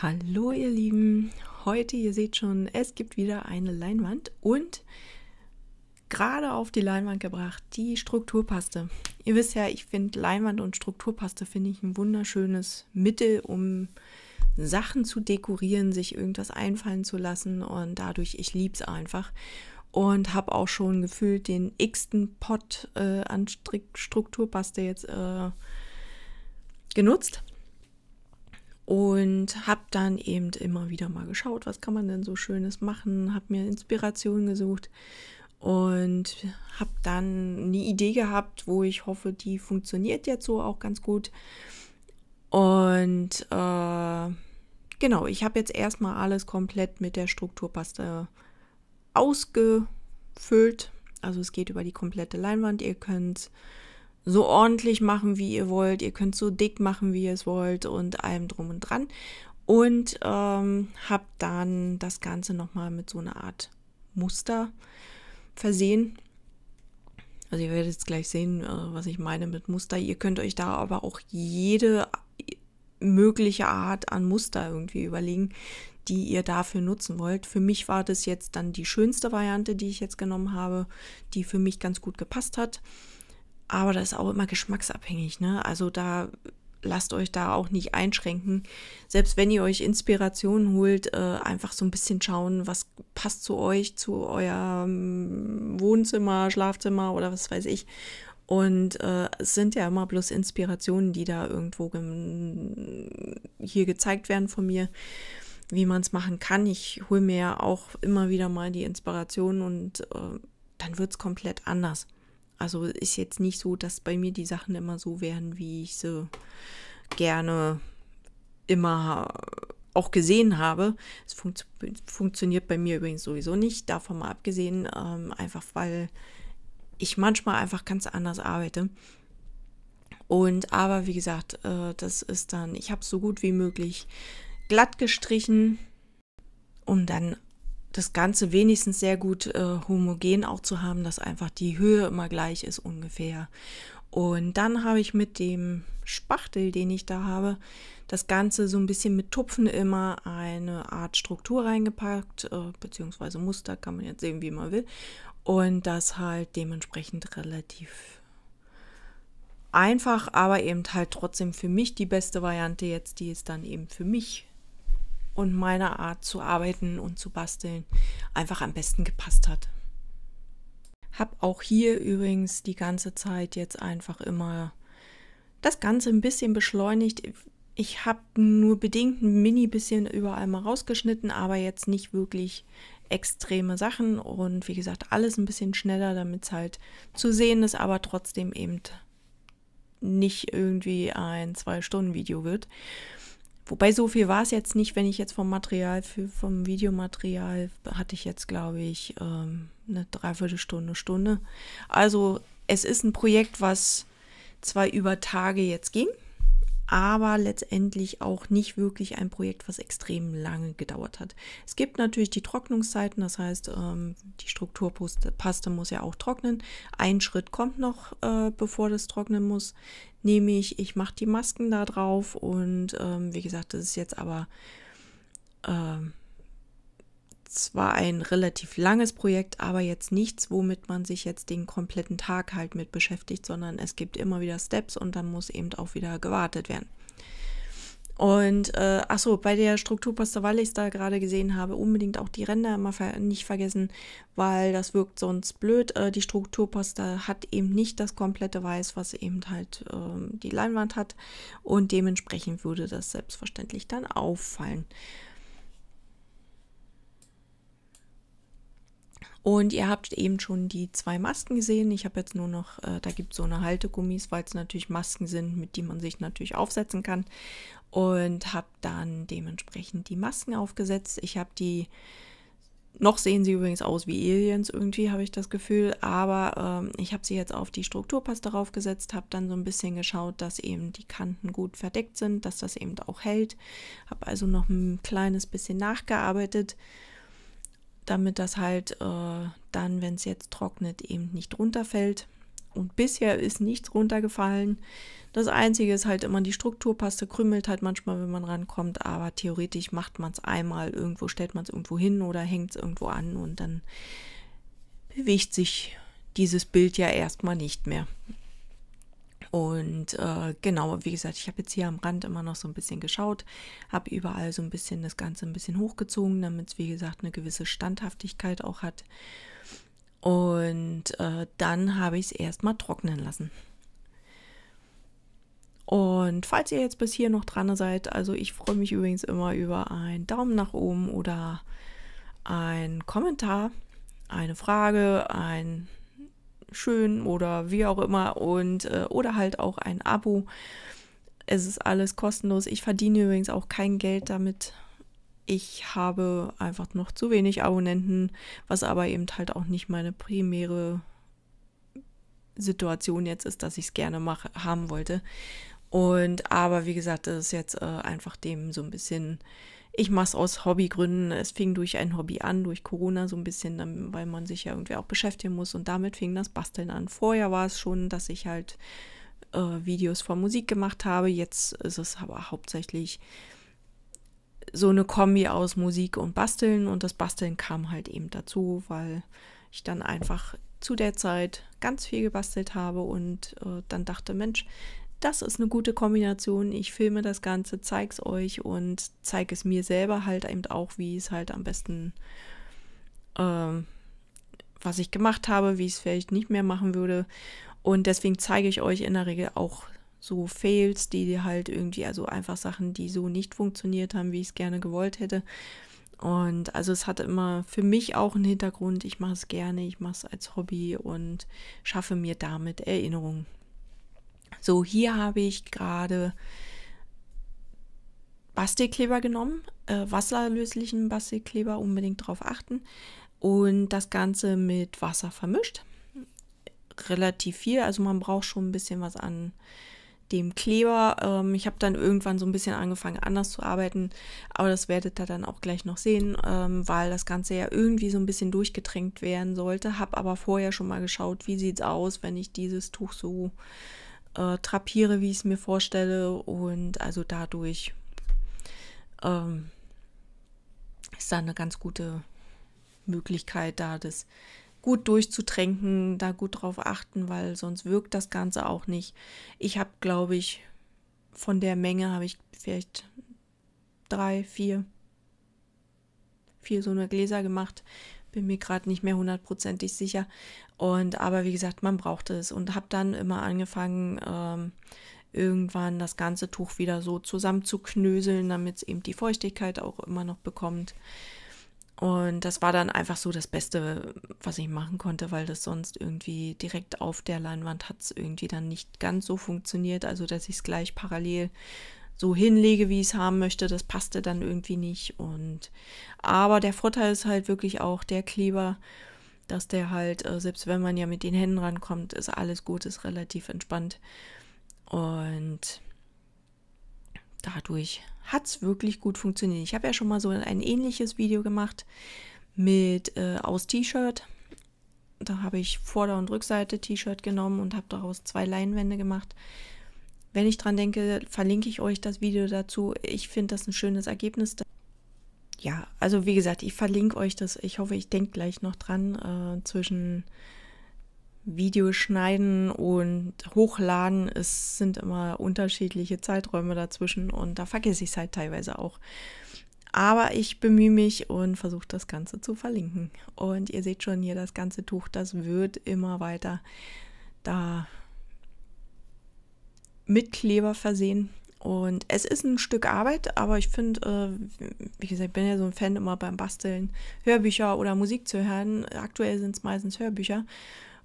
Hallo ihr Lieben, heute, ihr seht schon, es gibt wieder eine Leinwand und gerade auf die Leinwand gebracht die Strukturpaste. Ihr wisst ja, ich finde Leinwand und Strukturpaste finde ich ein wunderschönes Mittel, um Sachen zu dekorieren, sich irgendwas einfallen zu lassen und dadurch, ich liebe es einfach und habe auch schon gefühlt den x-ten Pot äh, an Strukturpaste jetzt äh, genutzt und habe dann eben immer wieder mal geschaut, was kann man denn so Schönes machen, habe mir Inspiration gesucht und habe dann eine Idee gehabt, wo ich hoffe, die funktioniert jetzt so auch ganz gut. Und äh, genau, ich habe jetzt erstmal alles komplett mit der Strukturpaste ausgefüllt. Also es geht über die komplette Leinwand. Ihr könnt so ordentlich machen, wie ihr wollt. Ihr könnt so dick machen, wie ihr es wollt und allem drum und dran. Und ähm, habt dann das Ganze nochmal mit so einer Art Muster versehen. Also ihr werdet jetzt gleich sehen, äh, was ich meine mit Muster. Ihr könnt euch da aber auch jede mögliche Art an Muster irgendwie überlegen, die ihr dafür nutzen wollt. Für mich war das jetzt dann die schönste Variante, die ich jetzt genommen habe, die für mich ganz gut gepasst hat. Aber das ist auch immer geschmacksabhängig, ne? Also da lasst euch da auch nicht einschränken. Selbst wenn ihr euch Inspirationen holt, äh, einfach so ein bisschen schauen, was passt zu euch, zu eurem Wohnzimmer, Schlafzimmer oder was weiß ich. Und äh, es sind ja immer bloß Inspirationen, die da irgendwo hier gezeigt werden von mir, wie man es machen kann. Ich hole mir ja auch immer wieder mal die Inspirationen und äh, dann wird es komplett anders. Also ist jetzt nicht so, dass bei mir die Sachen immer so werden, wie ich sie gerne immer auch gesehen habe. Es funkt, funktioniert bei mir übrigens sowieso nicht, davon mal abgesehen, ähm, einfach weil ich manchmal einfach ganz anders arbeite. Und aber wie gesagt, äh, das ist dann, ich habe so gut wie möglich glatt gestrichen, um dann das Ganze wenigstens sehr gut äh, homogen auch zu haben, dass einfach die Höhe immer gleich ist ungefähr. Und dann habe ich mit dem Spachtel, den ich da habe, das Ganze so ein bisschen mit Tupfen immer eine Art Struktur reingepackt, äh, beziehungsweise Muster, kann man jetzt sehen, wie man will. Und das halt dementsprechend relativ einfach, aber eben halt trotzdem für mich die beste Variante jetzt, die es dann eben für mich und meiner Art zu arbeiten und zu basteln einfach am besten gepasst hat. Hab auch hier übrigens die ganze Zeit jetzt einfach immer das Ganze ein bisschen beschleunigt. Ich habe nur bedingt ein mini bisschen überall mal rausgeschnitten, aber jetzt nicht wirklich extreme Sachen und wie gesagt, alles ein bisschen schneller, damit es halt zu sehen ist, aber trotzdem eben nicht irgendwie ein Zwei-Stunden-Video wird. Wobei so viel war es jetzt nicht, wenn ich jetzt vom Material, für, vom Videomaterial hatte ich jetzt, glaube ich, ähm, eine Dreiviertelstunde, Stunde. Also es ist ein Projekt, was zwar über Tage jetzt ging, aber letztendlich auch nicht wirklich ein Projekt, was extrem lange gedauert hat. Es gibt natürlich die Trocknungszeiten, das heißt, ähm, die Strukturpaste muss ja auch trocknen. Ein Schritt kommt noch, äh, bevor das trocknen muss, nämlich ich mache die Masken da drauf und ähm, wie gesagt, das ist jetzt aber ähm, zwar ein relativ langes Projekt, aber jetzt nichts, womit man sich jetzt den kompletten Tag halt mit beschäftigt, sondern es gibt immer wieder Steps und dann muss eben auch wieder gewartet werden. Und äh, achso, bei der Strukturpaste, weil ich es da gerade gesehen habe, unbedingt auch die Ränder immer ver nicht vergessen, weil das wirkt sonst blöd. Äh, die Strukturpaste hat eben nicht das komplette Weiß, was eben halt äh, die Leinwand hat. Und dementsprechend würde das selbstverständlich dann auffallen. Und ihr habt eben schon die zwei Masken gesehen. Ich habe jetzt nur noch, äh, da gibt es so eine Haltegummis, weil es natürlich Masken sind, mit die man sich natürlich aufsetzen kann. Und habe dann dementsprechend die Masken aufgesetzt. Ich habe die, noch sehen sie übrigens aus wie Aliens irgendwie, habe ich das Gefühl. Aber ähm, ich habe sie jetzt auf die Strukturpaste draufgesetzt, habe dann so ein bisschen geschaut, dass eben die Kanten gut verdeckt sind, dass das eben auch hält. Habe also noch ein kleines bisschen nachgearbeitet damit das halt äh, dann, wenn es jetzt trocknet, eben nicht runterfällt. Und bisher ist nichts runtergefallen. Das Einzige ist halt immer die Strukturpaste krümmelt halt manchmal, wenn man rankommt, aber theoretisch macht man es einmal irgendwo, stellt man es irgendwo hin oder hängt es irgendwo an und dann bewegt sich dieses Bild ja erstmal nicht mehr. Und äh, genau, wie gesagt, ich habe jetzt hier am Rand immer noch so ein bisschen geschaut, habe überall so ein bisschen das Ganze ein bisschen hochgezogen, damit es, wie gesagt, eine gewisse Standhaftigkeit auch hat. Und äh, dann habe ich es erstmal trocknen lassen. Und falls ihr jetzt bis hier noch dran seid, also ich freue mich übrigens immer über einen Daumen nach oben oder einen Kommentar, eine Frage, ein schön oder wie auch immer und äh, oder halt auch ein Abo. Es ist alles kostenlos. Ich verdiene übrigens auch kein Geld damit. Ich habe einfach noch zu wenig Abonnenten, was aber eben halt auch nicht meine primäre Situation jetzt ist, dass ich es gerne mache, haben wollte. Und aber wie gesagt, das ist jetzt äh, einfach dem so ein bisschen ich mache es aus Hobbygründen. Es fing durch ein Hobby an, durch Corona so ein bisschen, weil man sich ja irgendwie auch beschäftigen muss. Und damit fing das Basteln an. Vorher war es schon, dass ich halt äh, Videos von Musik gemacht habe. Jetzt ist es aber hauptsächlich so eine Kombi aus Musik und Basteln. Und das Basteln kam halt eben dazu, weil ich dann einfach zu der Zeit ganz viel gebastelt habe und äh, dann dachte, Mensch, das ist eine gute Kombination. Ich filme das Ganze, zeige es euch und zeige es mir selber halt eben auch, wie es halt am besten, ähm, was ich gemacht habe, wie ich es vielleicht nicht mehr machen würde. Und deswegen zeige ich euch in der Regel auch so Fails, die halt irgendwie, also einfach Sachen, die so nicht funktioniert haben, wie ich es gerne gewollt hätte. Und also es hat immer für mich auch einen Hintergrund. Ich mache es gerne, ich mache es als Hobby und schaffe mir damit Erinnerungen. So, hier habe ich gerade Bastelkleber genommen, äh, wasserlöslichen Bastelkleber, unbedingt darauf achten. Und das Ganze mit Wasser vermischt. Relativ viel, also man braucht schon ein bisschen was an dem Kleber. Ähm, ich habe dann irgendwann so ein bisschen angefangen, anders zu arbeiten, aber das werdet ihr dann auch gleich noch sehen, ähm, weil das Ganze ja irgendwie so ein bisschen durchgetränkt werden sollte. Habe aber vorher schon mal geschaut, wie sieht es aus, wenn ich dieses Tuch so äh, trapiere, wie ich es mir vorstelle. Und also dadurch ähm, ist da eine ganz gute Möglichkeit, da das gut durchzutränken, da gut drauf achten, weil sonst wirkt das Ganze auch nicht. Ich habe, glaube ich, von der Menge habe ich vielleicht drei, vier, vier so eine Gläser gemacht bin mir gerade nicht mehr hundertprozentig sicher. Und aber wie gesagt, man braucht es und habe dann immer angefangen, ähm, irgendwann das ganze Tuch wieder so zusammenzuknöseln, damit es eben die Feuchtigkeit auch immer noch bekommt. Und das war dann einfach so das Beste, was ich machen konnte, weil das sonst irgendwie direkt auf der Leinwand hat es irgendwie dann nicht ganz so funktioniert, also dass ich es gleich parallel so hinlege, wie ich es haben möchte. Das passte dann irgendwie nicht. Und aber der Vorteil ist halt wirklich auch der Kleber, dass der halt, äh, selbst wenn man ja mit den Händen rankommt, ist alles gut, ist relativ entspannt. Und dadurch hat es wirklich gut funktioniert. Ich habe ja schon mal so ein ähnliches Video gemacht mit äh, aus T-Shirt. Da habe ich Vorder- und Rückseite T-Shirt genommen und habe daraus zwei Leinwände gemacht. Wenn ich dran denke, verlinke ich euch das Video dazu. Ich finde das ein schönes Ergebnis. Ja, also wie gesagt, ich verlinke euch das. Ich hoffe, ich denke gleich noch dran. Äh, zwischen Video schneiden und hochladen, es sind immer unterschiedliche Zeiträume dazwischen und da vergesse ich es halt teilweise auch. Aber ich bemühe mich und versuche das Ganze zu verlinken. Und ihr seht schon hier das ganze Tuch, das wird immer weiter. Da mit Kleber versehen. Und es ist ein Stück Arbeit, aber ich finde, äh, wie gesagt, ich bin ja so ein Fan immer beim Basteln, Hörbücher oder Musik zu hören. Aktuell sind es meistens Hörbücher.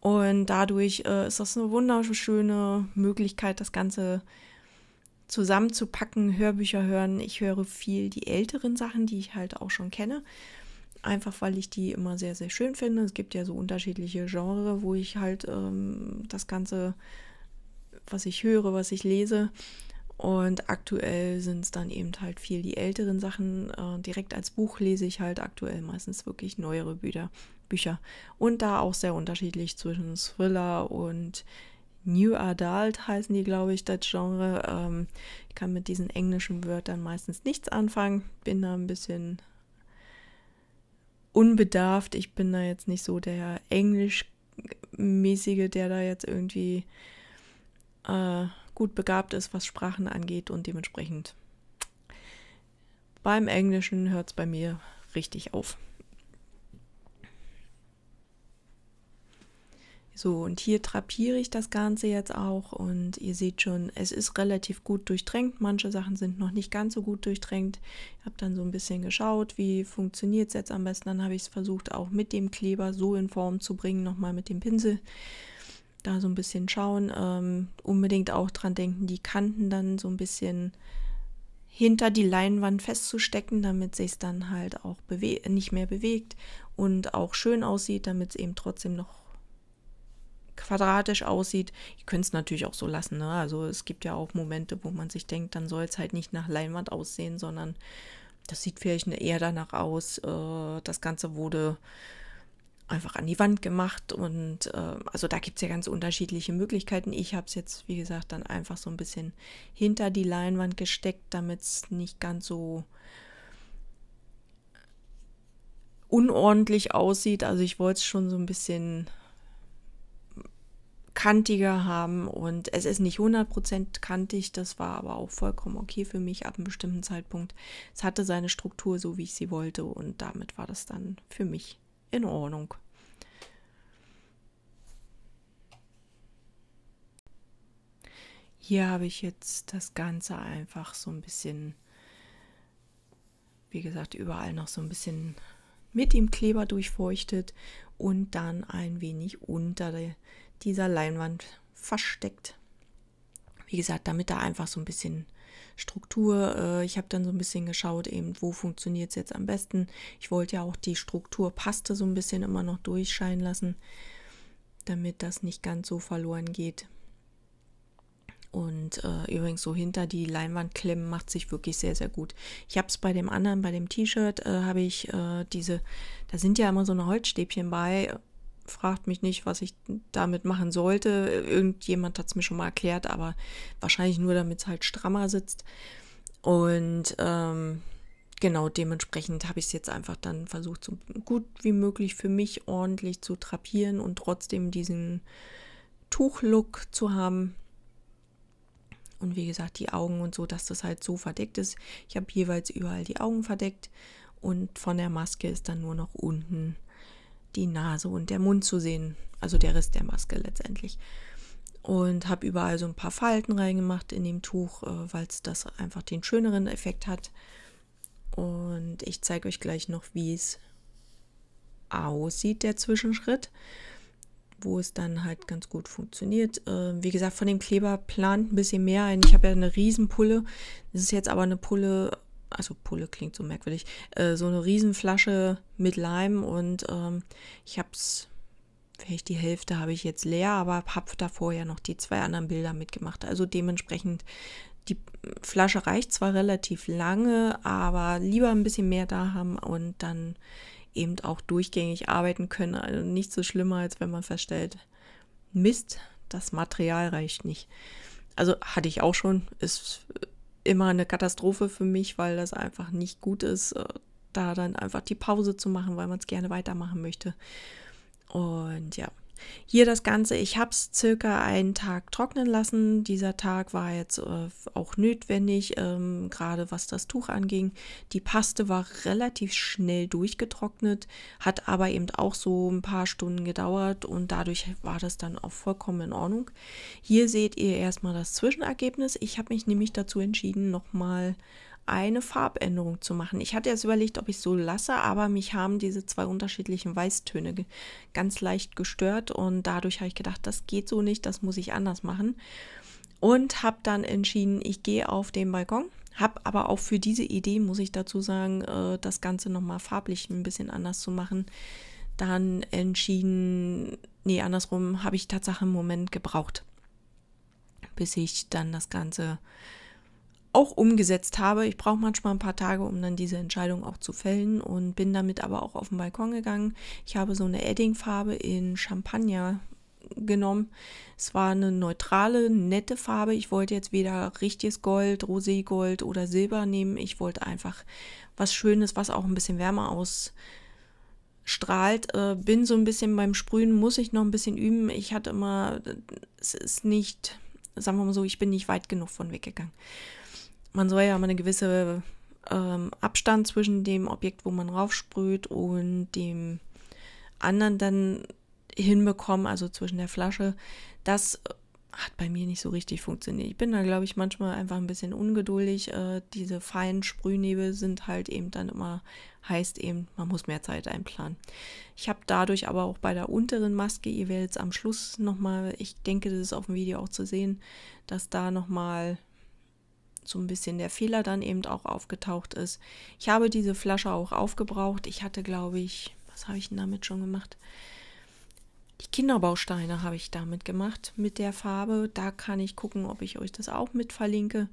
Und dadurch äh, ist das eine wunderschöne Möglichkeit, das Ganze zusammenzupacken, Hörbücher hören. Ich höre viel die älteren Sachen, die ich halt auch schon kenne. Einfach weil ich die immer sehr, sehr schön finde. Es gibt ja so unterschiedliche Genres, wo ich halt ähm, das Ganze was ich höre, was ich lese. Und aktuell sind es dann eben halt viel die älteren Sachen. Äh, direkt als Buch lese ich halt aktuell meistens wirklich neuere Bücher, Bücher. Und da auch sehr unterschiedlich zwischen Thriller und New Adult heißen die, glaube ich, das Genre. Ähm, ich kann mit diesen englischen Wörtern meistens nichts anfangen. Bin da ein bisschen unbedarft. Ich bin da jetzt nicht so der englischmäßige, der da jetzt irgendwie äh, gut begabt ist, was Sprachen angeht und dementsprechend beim Englischen hört es bei mir richtig auf. So, und hier trapiere ich das Ganze jetzt auch und ihr seht schon, es ist relativ gut durchdrängt. Manche Sachen sind noch nicht ganz so gut durchdrängt. Ich habe dann so ein bisschen geschaut, wie funktioniert es jetzt am besten. Dann habe ich es versucht, auch mit dem Kleber so in Form zu bringen, nochmal mit dem Pinsel da so ein bisschen schauen. Ähm, unbedingt auch dran denken, die Kanten dann so ein bisschen hinter die Leinwand festzustecken, damit sich es dann halt auch nicht mehr bewegt und auch schön aussieht, damit es eben trotzdem noch quadratisch aussieht. Ihr könnt es natürlich auch so lassen. Ne? Also es gibt ja auch Momente, wo man sich denkt, dann soll es halt nicht nach Leinwand aussehen, sondern das sieht vielleicht eher danach aus, äh, das Ganze wurde einfach an die Wand gemacht und äh, also da gibt es ja ganz unterschiedliche Möglichkeiten. Ich habe es jetzt, wie gesagt, dann einfach so ein bisschen hinter die Leinwand gesteckt, damit es nicht ganz so unordentlich aussieht. Also ich wollte es schon so ein bisschen kantiger haben und es ist nicht 100% kantig, das war aber auch vollkommen okay für mich ab einem bestimmten Zeitpunkt. Es hatte seine Struktur so, wie ich sie wollte und damit war das dann für mich in Ordnung. Hier habe ich jetzt das Ganze einfach so ein bisschen, wie gesagt, überall noch so ein bisschen mit dem Kleber durchfeuchtet und dann ein wenig unter dieser Leinwand versteckt. Wie gesagt, damit da einfach so ein bisschen Struktur. Äh, ich habe dann so ein bisschen geschaut, eben wo funktioniert es jetzt am besten. Ich wollte ja auch die Strukturpaste so ein bisschen immer noch durchscheinen lassen, damit das nicht ganz so verloren geht. Und äh, übrigens so hinter die Leinwand klemmen macht sich wirklich sehr, sehr gut. Ich habe es bei dem anderen, bei dem T-Shirt, äh, habe ich äh, diese, da sind ja immer so eine Holzstäbchen bei, Fragt mich nicht, was ich damit machen sollte. Irgendjemand hat es mir schon mal erklärt, aber wahrscheinlich nur, damit es halt strammer sitzt. Und ähm, genau dementsprechend habe ich es jetzt einfach dann versucht, so gut wie möglich für mich ordentlich zu trapieren und trotzdem diesen Tuchlook zu haben. Und wie gesagt, die Augen und so, dass das halt so verdeckt ist. Ich habe jeweils überall die Augen verdeckt und von der Maske ist dann nur noch unten die Nase und der Mund zu sehen, also der Rest der Maske letztendlich. Und habe überall so ein paar Falten reingemacht in dem Tuch, äh, weil es das einfach den schöneren Effekt hat. Und ich zeige euch gleich noch, wie es aussieht, der Zwischenschritt, wo es dann halt ganz gut funktioniert. Äh, wie gesagt, von dem Kleber plant ein bisschen mehr ein. Ich habe ja eine Riesenpulle. Das ist jetzt aber eine Pulle also Pulle klingt so merkwürdig, äh, so eine Riesenflasche mit Leim und ähm, ich habe es, vielleicht die Hälfte habe ich jetzt leer, aber habe davor ja noch die zwei anderen Bilder mitgemacht. Also dementsprechend, die Flasche reicht zwar relativ lange, aber lieber ein bisschen mehr da haben und dann eben auch durchgängig arbeiten können. Also nicht so schlimmer, als wenn man feststellt, Mist, das Material reicht nicht. Also hatte ich auch schon, ist immer eine Katastrophe für mich, weil das einfach nicht gut ist, äh, da dann einfach die Pause zu machen, weil man es gerne weitermachen möchte. Und ja, hier das Ganze, ich habe es circa einen Tag trocknen lassen. Dieser Tag war jetzt äh, auch notwendig, ähm, gerade was das Tuch anging. Die Paste war relativ schnell durchgetrocknet, hat aber eben auch so ein paar Stunden gedauert und dadurch war das dann auch vollkommen in Ordnung. Hier seht ihr erstmal das Zwischenergebnis. Ich habe mich nämlich dazu entschieden, nochmal mal eine Farbänderung zu machen. Ich hatte erst überlegt, ob ich es so lasse, aber mich haben diese zwei unterschiedlichen Weißtöne ganz leicht gestört und dadurch habe ich gedacht, das geht so nicht, das muss ich anders machen. Und habe dann entschieden, ich gehe auf den Balkon, habe aber auch für diese Idee, muss ich dazu sagen, äh, das Ganze nochmal farblich ein bisschen anders zu machen. Dann entschieden, nee, andersrum habe ich tatsächlich einen Moment gebraucht, bis ich dann das Ganze auch umgesetzt habe. Ich brauche manchmal ein paar Tage, um dann diese Entscheidung auch zu fällen und bin damit aber auch auf den Balkon gegangen. Ich habe so eine Edding-Farbe in Champagner genommen. Es war eine neutrale, nette Farbe. Ich wollte jetzt weder richtiges Gold, Roségold oder Silber nehmen. Ich wollte einfach was Schönes, was auch ein bisschen wärmer ausstrahlt. Äh, bin so ein bisschen beim Sprühen, muss ich noch ein bisschen üben. Ich hatte immer, es ist nicht, sagen wir mal so, ich bin nicht weit genug von weggegangen man soll ja mal eine gewisse ähm, Abstand zwischen dem Objekt, wo man raufsprüht, und dem anderen dann hinbekommen, also zwischen der Flasche. Das äh, hat bei mir nicht so richtig funktioniert. Ich bin da, glaube ich, manchmal einfach ein bisschen ungeduldig. Äh, diese feinen Sprühnebel sind halt eben dann immer, heißt eben, man muss mehr Zeit einplanen. Ich habe dadurch aber auch bei der unteren Maske, ihr werdet es am Schluss nochmal, ich denke, das ist auf dem Video auch zu sehen, dass da nochmal so ein bisschen der Fehler dann eben auch aufgetaucht ist. Ich habe diese Flasche auch aufgebraucht. Ich hatte, glaube ich, was habe ich denn damit schon gemacht? Die Kinderbausteine habe ich damit gemacht mit der Farbe. Da kann ich gucken, ob ich euch das auch mit verlinke,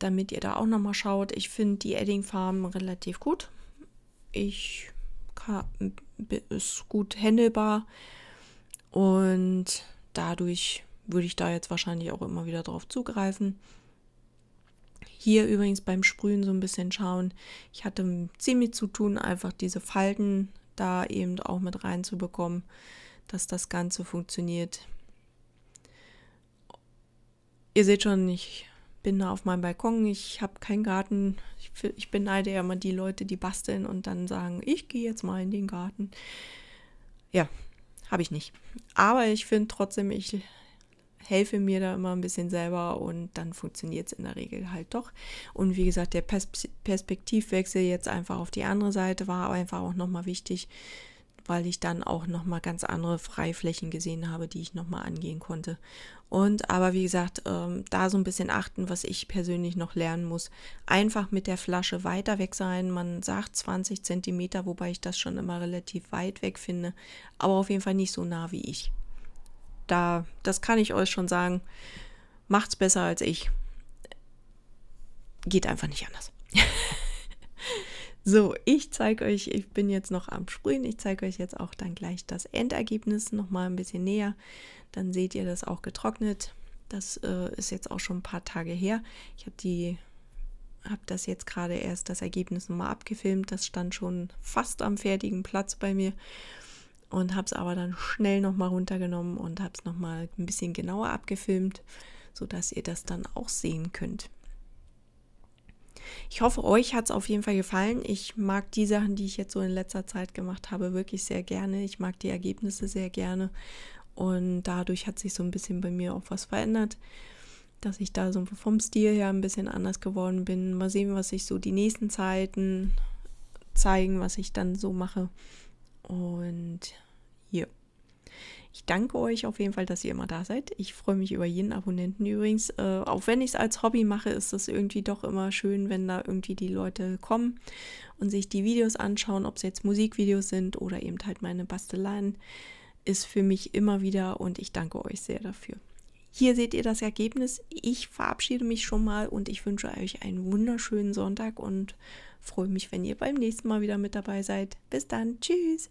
damit ihr da auch nochmal schaut. Ich finde die Edding-Farben relativ gut. Ich kann, ist gut händelbar und dadurch würde ich da jetzt wahrscheinlich auch immer wieder drauf zugreifen. Hier übrigens beim Sprühen so ein bisschen schauen. Ich hatte ziemlich zu tun, einfach diese Falten da eben auch mit reinzubekommen, dass das Ganze funktioniert. Ihr seht schon, ich bin da auf meinem Balkon, ich habe keinen Garten. Ich, ich beneide ja immer die Leute, die basteln und dann sagen, ich gehe jetzt mal in den Garten. Ja, habe ich nicht. Aber ich finde trotzdem, ich helfe mir da immer ein bisschen selber und dann funktioniert es in der Regel halt doch. Und wie gesagt, der Pers Perspektivwechsel jetzt einfach auf die andere Seite war einfach auch nochmal wichtig, weil ich dann auch nochmal ganz andere Freiflächen gesehen habe, die ich nochmal angehen konnte. Und aber wie gesagt, ähm, da so ein bisschen achten, was ich persönlich noch lernen muss. Einfach mit der Flasche weiter weg sein. Man sagt 20 Zentimeter, wobei ich das schon immer relativ weit weg finde, aber auf jeden Fall nicht so nah wie ich da, das kann ich euch schon sagen, macht's besser als ich. Geht einfach nicht anders. so, ich zeige euch, ich bin jetzt noch am Sprühen, ich zeige euch jetzt auch dann gleich das Endergebnis nochmal ein bisschen näher. Dann seht ihr das auch getrocknet. Das äh, ist jetzt auch schon ein paar Tage her. Ich habe die habe das jetzt gerade erst das Ergebnis nochmal abgefilmt. Das stand schon fast am fertigen Platz bei mir und habe es aber dann schnell nochmal runtergenommen und habe es nochmal ein bisschen genauer abgefilmt, sodass ihr das dann auch sehen könnt. Ich hoffe, euch hat es auf jeden Fall gefallen. Ich mag die Sachen, die ich jetzt so in letzter Zeit gemacht habe, wirklich sehr gerne. Ich mag die Ergebnisse sehr gerne. Und dadurch hat sich so ein bisschen bei mir auch was verändert, dass ich da so vom Stil her ein bisschen anders geworden bin. Mal sehen, was ich so die nächsten Zeiten zeigen, was ich dann so mache. Und hier. Ich danke euch auf jeden Fall, dass ihr immer da seid. Ich freue mich über jeden Abonnenten übrigens. Äh, auch wenn ich es als Hobby mache, ist es irgendwie doch immer schön, wenn da irgendwie die Leute kommen und sich die Videos anschauen, ob es jetzt Musikvideos sind oder eben halt meine Basteleien. Ist für mich immer wieder und ich danke euch sehr dafür. Hier seht ihr das Ergebnis. Ich verabschiede mich schon mal und ich wünsche euch einen wunderschönen Sonntag und freue mich, wenn ihr beim nächsten Mal wieder mit dabei seid. Bis dann. Tschüss.